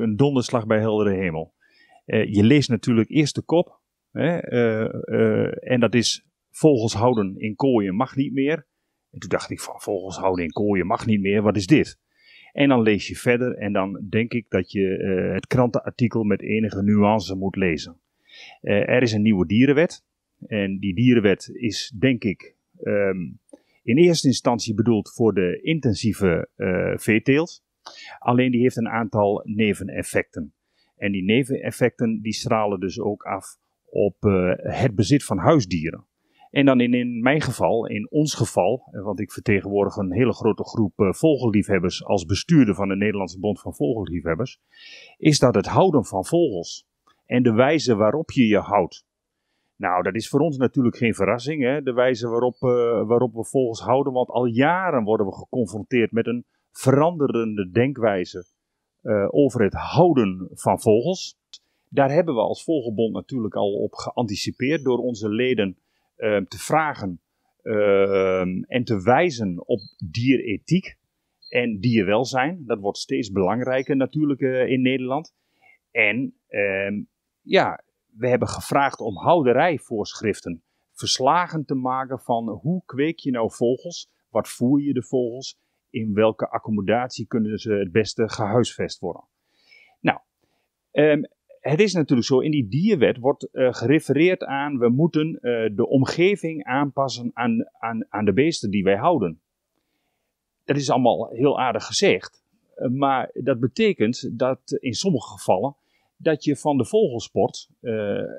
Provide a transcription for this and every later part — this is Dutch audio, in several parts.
een donderslag bij heldere hemel. Eh, je leest natuurlijk eerst de kop. Hè, eh, eh, en dat is vogels houden in kooien mag niet meer. En toen dacht ik van vogels houden in kooien mag niet meer, wat is dit? En dan lees je verder en dan denk ik dat je het krantenartikel met enige nuance moet lezen. er is een nieuwe dierenwet. En die dierenwet is denk ik ehm, in eerste instantie bedoeld voor de intensieve uh, veeteelt. Alleen die heeft een aantal neveneffecten. En die neveneffecten die stralen dus ook af op eh, het bezit van huisdieren. En dan in, in, mijn geval, in ons geval, eh, want ik vertegenwoordig een hele grote groep eh, vogelliefhebbers als bestuurder van de Nederlandse Bond van Vogelliefhebbers, is dat het houden van vogels en de wijze waarop je je houdt. Nou, dat is voor ons natuurlijk geen verrassing, hè? de wijze waarop, waarop we vogels houden, want al jaren worden we geconfronteerd met een veranderende denkwijze eh, over het houden van vogels. Daar hebben we als Vogelbond natuurlijk al op geanticipeerd door onze leden eh, te vragen ehm, en te wijzen op dierethiek en dierwelzijn. Dat wordt steeds belangrijker natuurlijk eh, in Nederland. En ehm, ja, we hebben gevraagd om houderijvoorschriften, verslagen te maken van hoe kweek je nou vogels, wat voer je de vogels in welke accommodatie kunnen ze het beste gehuisvest worden. Nou, ehm, het is natuurlijk zo, in die dierwet wordt uh, gerefereerd aan, we moeten eh, de omgeving aanpassen aan, aan, aan de beesten die wij houden. Dat is allemaal heel aardig gezegd, eh, maar dat betekent dat in sommige gevallen dat je van de vogelsport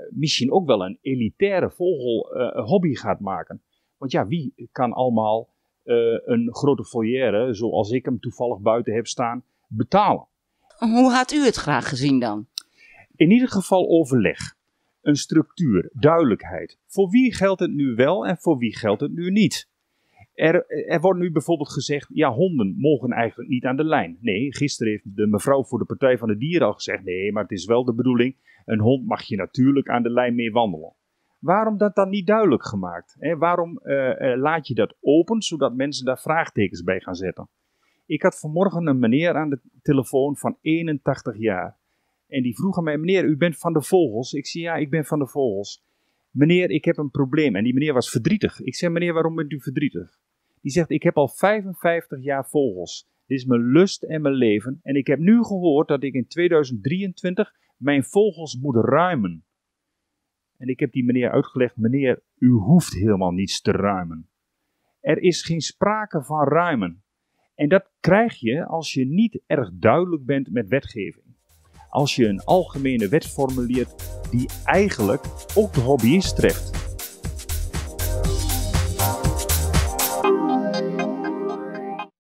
misschien ook wel een elitaire vogelhobby gaat maken. Want ja, wie kan allemaal eh, een grote foyer, zoals ik hem toevallig buiten heb staan, betalen. Hoe had u het graag gezien dan? In ieder geval overleg. Een structuur, duidelijkheid. Voor wie geldt het nu wel en voor wie geldt het nu niet? Er, er, wordt nu bijvoorbeeld gezegd, ja, honden mogen eigenlijk niet aan de lijn. Nee, gisteren heeft de mevrouw voor de Partij van de Dieren al gezegd, nee, maar het is wel de bedoeling, een hond mag je natuurlijk aan de lijn mee wandelen. Waarom dat dan niet duidelijk gemaakt? waarom eh, eh, laat je dat open, zodat mensen daar vraagtekens bij gaan zetten? Ik had vanmorgen een meneer aan de telefoon van 81 jaar. En die vroeg aan mij, meneer, u bent van de vogels? Ik zei, ja, ik ben van de vogels. Meneer, ik heb een probleem. En die meneer was verdrietig. Ik zei, meneer, waarom bent u verdrietig? Die zegt, ik heb al 55 jaar vogels. Dit is mijn lust en mijn leven. En ik heb nu gehoord dat ik in 2023 mijn vogels moet ruimen. En ik heb die meneer uitgelegd, meneer, u hoeft helemaal niets te ruimen. Er is geen sprake van ruimen. En dat krijg je als je niet erg duidelijk bent met wetgeving. Als je een algemene wet formuleert die eigenlijk ook de hobbyist treft.